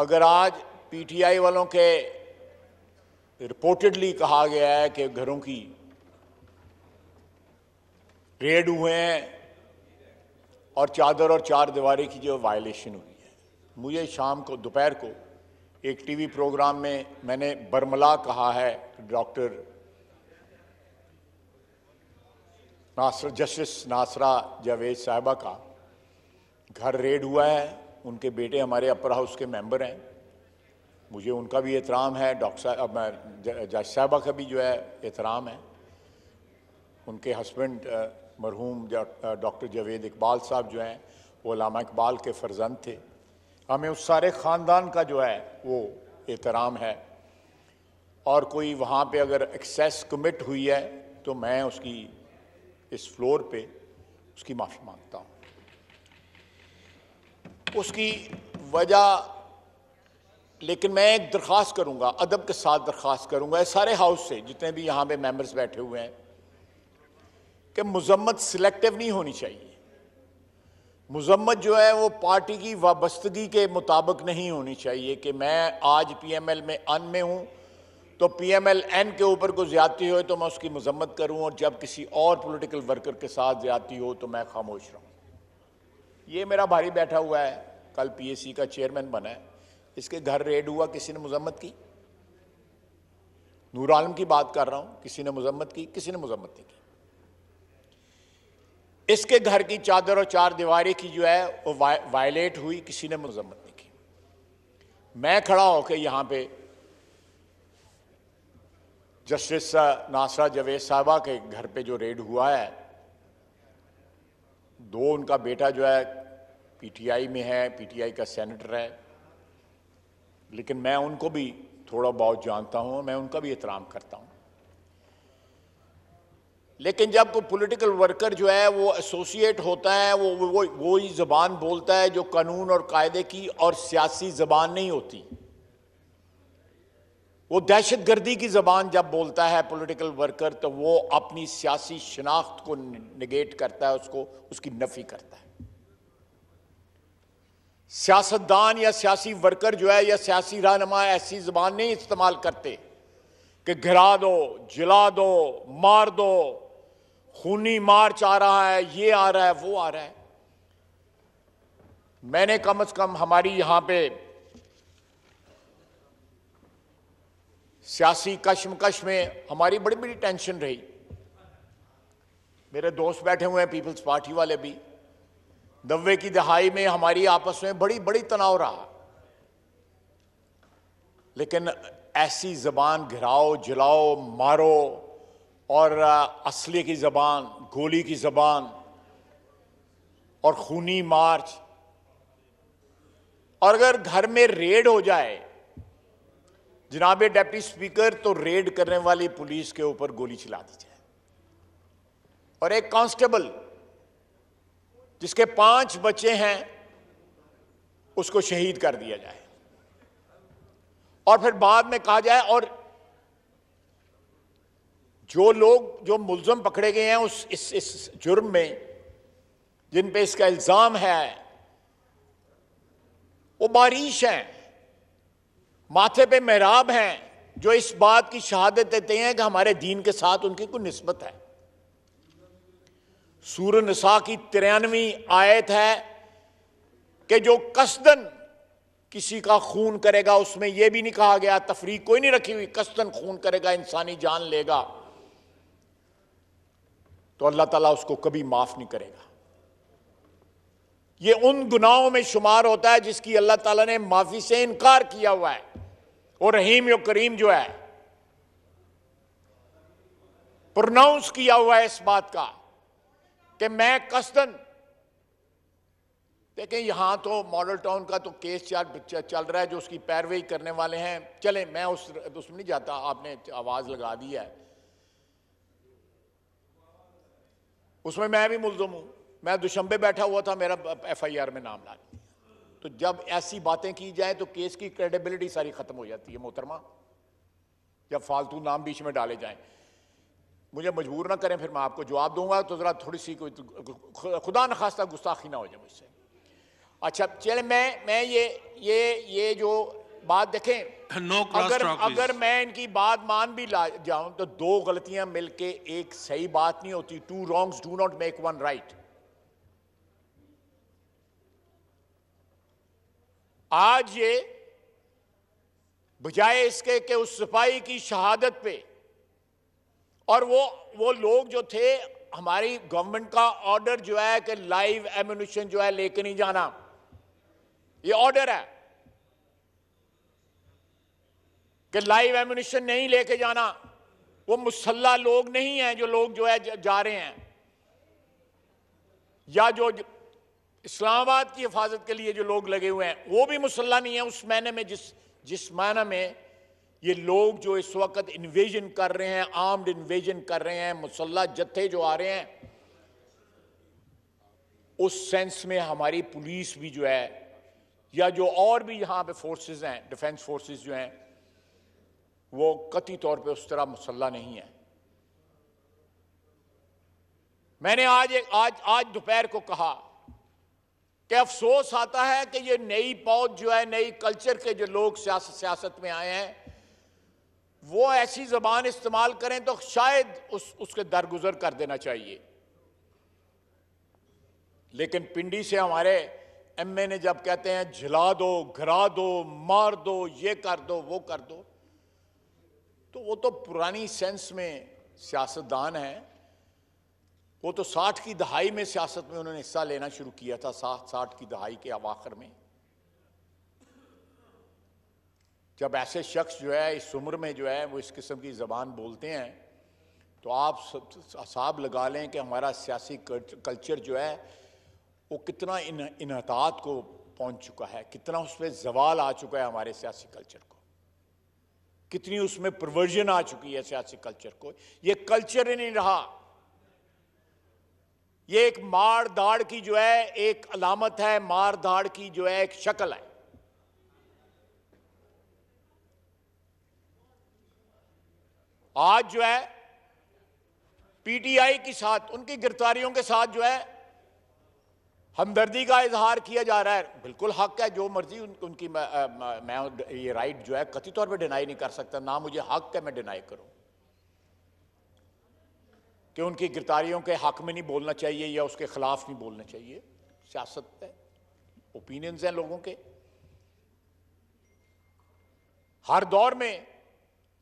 अगर आज पीटीआई वालों के रिपोर्टेडली कहा गया है कि घरों की रेड हुए हैं और चादर और चार दीवारी की जो वायलेशन हुई है मुझे शाम को दोपहर को एक टीवी प्रोग्राम में मैंने बर्मला कहा है डॉक्टर नासर जस्टिस नासरा जावेद साहबा का घर रेड हुआ है उनके बेटे हमारे अपर हाउस के मेंबर हैं मुझे उनका भी एहतराम है डॉक्टर साहब जज साहबा का भी जो है एहतराम है उनके हस्बैंड मरहूम डॉक्टर जावेद इकबाल साहब जो हैं वो लामा इकबाल के फर्जंद थे हमें उस सारे ख़ानदान का जो है वो एहतराम है और कोई वहाँ पे अगर एक्सेस कमिट हुई है तो मैं उसकी इस फ्लोर पे उसकी माफ़ी मांगता हूँ उसकी वजह लेकिन मैं एक दरख्वास्त करूँगा अदब के साथ दरख्वास्त करूँगा सारे हाउस से जितने भी यहाँ पे मेंबर्स बैठे हुए हैं कि मजम्मत सिलेक्टिव नहीं होनी चाहिए मजम्मत जो है वो पार्टी की वाबस्तगी के मुताबिक नहीं होनी चाहिए कि मैं आज पी एम एल में अन में हूँ तो पी एम एल एन के ऊपर कोई ज़्यादती हो तो मैं उसकी मजम्मत करूँ और जब किसी और पोलिटिकल वर्कर के साथ ज़्यादती हो तो मैं खामोश रहूँ ये मेरा भारी बैठा हुआ है कल पीएसी का चेयरमैन बना है इसके घर रेड हुआ किसी ने मुजम्मत की नूर आलम की बात कर रहा हूं किसी ने मुजम्मत की किसी ने मुजम्मत नहीं की इसके घर की चादर और चार दीवारी की जो है वो वायलेट हुई किसी ने मुजम्मत नहीं की मैं खड़ा होकर यहां पे जस्टिस नासरा जवेद साहबा के घर पे जो रेड हुआ है दो उनका बेटा जो है पीटीआई में है पीटीआई का सेनेटर है लेकिन मैं उनको भी थोड़ा बहुत जानता हूं मैं उनका भी एहतराम करता हूं लेकिन जब कोई पॉलिटिकल वर्कर जो है वो एसोसिएट होता है वो वो वो ही ज़बान बोलता है जो कानून और कायदे की और सियासी ज़बान नहीं होती वो दहशत गर्दी की ज़बान जब बोलता है पॉलिटिकल वर्कर तो वो अपनी सियासी शनाख्त को निगेट करता है उसको उसकी नफ़ी करता है सियासतदान या सियासी वर्कर जो है या सियासी रहनमा ऐसी ज़बान नहीं इस्तेमाल करते कि घिरा दो जला दो मार दो खूनी मार्च आ रहा है ये आ रहा है वो आ रहा है मैंने कम से कम हमारी यहां पे सियासी कश्मकश में हमारी बड़ी बड़ी टेंशन रही मेरे दोस्त बैठे हुए हैं पीपल्स पार्टी वाले भी नब्बे की दहाई में हमारी आपस में बड़ी बड़ी तनाव रहा लेकिन ऐसी जबान घिराओ जलाओ मारो और असली की जबान गोली की जबान और खूनी मार्च और अगर घर में रेड हो जाए जनाबे डेप्टी स्पीकर तो रेड करने वाली पुलिस के ऊपर गोली चला दी जाए और एक कांस्टेबल जिसके पांच बच्चे हैं उसको शहीद कर दिया जाए और फिर बाद में कहा जाए और जो लोग जो मुलजम पकड़े गए हैं उस इस इस जुर्म में जिन पे इसका इल्ज़ाम है वो बारिश हैं माथे पे मेहराब हैं जो इस बात की शहादत देते हैं कि हमारे दीन के साथ उनकी कोई नस्बत है सूर नसा की तिरानवी आयत है कि जो कसदन किसी का खून करेगा उसमें यह भी नहीं कहा गया तफरी कोई नहीं रखी हुई कसदन खून करेगा इंसानी जान लेगा तो अल्लाह ताला उसको कभी माफ नहीं करेगा ये उन गुनाहों में शुमार होता है जिसकी अल्लाह ताला ने माफी से इनकार किया हुआ है और रहीम यो करीम जो है प्रोनाउंस किया हुआ है इस बात का कि मैं कसदन देखें यहां तो मॉडल टाउन का तो केस चार चल रहा है जो उसकी पैरवी करने वाले हैं चले मैं उस उसमें नहीं जाता आपने आवाज लगा दी है उसमें मैं भी मुलजम हूं मैं दुशंबे बैठा हुआ था मेरा एफ आई आर में नाम ला तो जब ऐसी बातें की जाए तो केस की क्रेडिबिलिटी सारी खत्म हो जाती है मोहतरमा जब फालतू नाम बीच में डाले जाए मुझे मजबूर ना करें फिर मैं आपको जवाब दूंगा तो ज़रा थोड़ी सी कोई तो खुदा न खास्ता गुस्ताखी ना हो जाए मुझसे अच्छा चले मैं मैं ये ये ये जो बात देखें no अगर अगर मैं इनकी बात मान भी ला जाऊं तो दो गलतियां मिलके एक सही बात नहीं होती two wrongs do not make one right आज ये बजाय इसके कि उस सिपाही की शहादत पे और वो वो लोग जो थे हमारी गवर्नमेंट का ऑर्डर जो है कि लाइव एम्यूनिशन जो है लेके नहीं जाना ये ऑर्डर है कि लाइव एम्यूनिशन नहीं लेके जाना वो मुसल्ला लोग नहीं हैं जो लोग जो है जा रहे हैं या जो इस्लामाबाद की हिफाजत के लिए जो लोग लगे हुए हैं वो भी मुसल्ला नहीं है उस महीने में जिस जिस मायने में ये लोग जो इस वक्त इन्वेजन कर रहे हैं आर्म्ड इन्वेजन कर रहे हैं मुसल्ला जत्थे जो आ रहे हैं उस सेंस में हमारी पुलिस भी जो है या जो और भी यहां पे फोर्सेस हैं डिफेंस फोर्सेस जो हैं वो कति तौर पे उस तरह मुसल्ला नहीं है मैंने आज एक आज आज दोपहर को कहा कि अफसोस आता है कि ये नई पौध जो है नई कल्चर के जो लोग सियासत सियासत में आए हैं वो ऐसी ज़बान इस्तेमाल करें तो शायद उस उसके दरगुजर कर देना चाहिए लेकिन पिंडी से हमारे ए ने जब कहते हैं झिला दो घरा दो मार दो ये कर दो वो कर दो तो वो तो पुरानी सेंस में सियासतदान है वो तो साठ की दहाई में सियासत में उन्होंने हिस्सा लेना शुरू किया था साठ साठ की दहाई के अवाखर में जब ऐसे शख्स जो है इस उम्र में जो है वो इस किस्म की ज़बान बोलते हैं तो आप हिसाब लगा लें कि हमारा सियासी कल्चर जो है वो कितना इन इनहतात को पहुंच चुका है कितना उस पर जवाल आ चुका है हमारे सियासी कल्चर को कितनी उसमें प्रवर्जन आ चुकी है सियासी कल्चर को ये कल्चर ही नहीं रहा ये एक मार दाड़ की जो है एक अलामत है मार दाड़ की जो है एक शक्ल है आज जो है पीटीआई के साथ उनकी गिरफ्तारियों के साथ जो है हमदर्दी का इजहार किया जा रहा है बिल्कुल हक है जो मर्जी उन, उनकी मैं, मैं ये राइट जो है कथित तौर पे डिनाई नहीं कर सकता ना मुझे हक है मैं डिनाई करूं कि उनकी गिरफ्तारियों के हक में नहीं बोलना चाहिए या उसके खिलाफ नहीं बोलना चाहिए सियासत है ओपिनियंस हैं लोगों के हर दौर में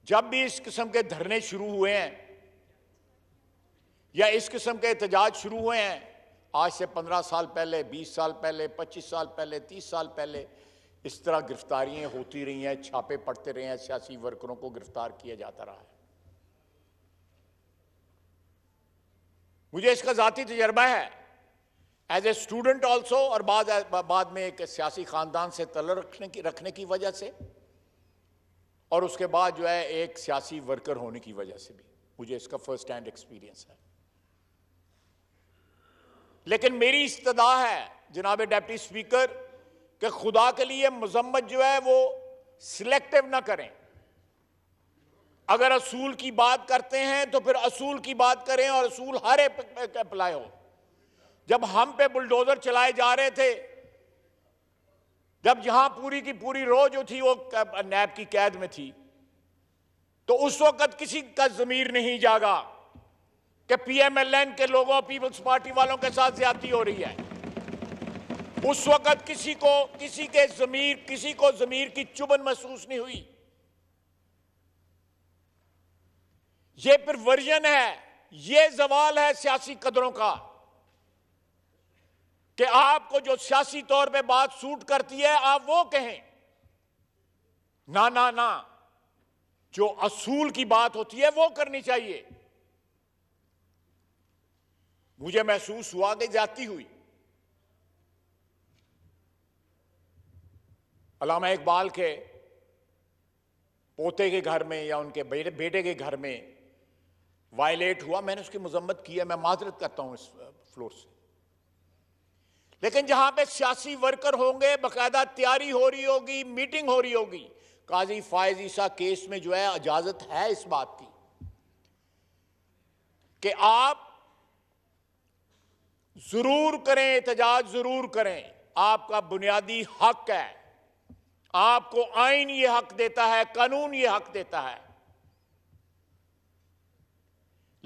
जब भी इस किस्म के धरने शुरू हुए हैं या इस किस्म के एहतजाज शुरू हुए हैं आज से पंद्रह साल पहले बीस साल पहले पच्चीस साल पहले तीस साल पहले इस तरह गिरफ्तारियां होती रही हैं छापे पड़ते रहे हैं सियासी वर्करों को गिरफ्तार किया जाता रहा है मुझे इसका ज़ाती तजर्बा है एज ए स्टूडेंट ऑल्सो और बाद बाद में एक सियासी ख़ानदान से तलब रखने की रखने की वजह से और उसके बाद जो है एक सियासी वर्कर होने की वजह से भी मुझे इसका फर्स्ट हैंड एक्सपीरियंस है लेकिन मेरी इस्तदा है जनाब डेप्टी स्पीकर कि खुदा के लिए मजम्मत जो है वो सिलेक्टिव ना करें अगर असूल की बात करते हैं तो फिर असूल की बात करें और असूल हर एक अप्लाई हो जब हम पे बुलडोजर चलाए जा रहे थे जब जहां पूरी की पूरी रो जो थी वो नैब की कैद में थी तो उस वक्त किसी का जमीर नहीं जागा कि पीएमएलएन के लोगों पीपल्स पार्टी वालों के साथ ज्यादा हो रही है उस वक्त किसी को किसी के जमीर किसी को जमीर की चुबन महसूस नहीं हुई ये फिर वर्जन है ये जवाल है सियासी कदरों का कि आपको जो सियासी तौर पे बात सूट करती है आप वो कहें ना ना ना जो असूल की बात होती है वो करनी चाहिए मुझे महसूस हुआ कि जाती हुई अलामा इकबाल के पोते के घर में या उनके बेटे के घर में वायलेट हुआ मैंने उसकी मजम्मत की है मैं माजरत करता हूं इस फ्लोर से लेकिन जहां पे सियासी वर्कर होंगे बाकायदा तैयारी हो रही होगी मीटिंग हो रही होगी काजी फायज ईसा केस में जो है इजाजत है इस बात की कि आप जरूर करें एहतजाज जरूर करें आपका बुनियादी हक है आपको आइन ये हक देता है कानून ये हक देता है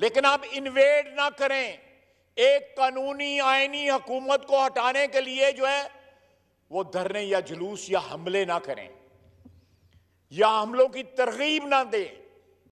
लेकिन आप इन्वेड ना करें एक कानूनी आइनी हुकूमत को हटाने के लिए जो है वो धरने या जुलूस या हमले ना करें या हमलों की तरगीब ना दें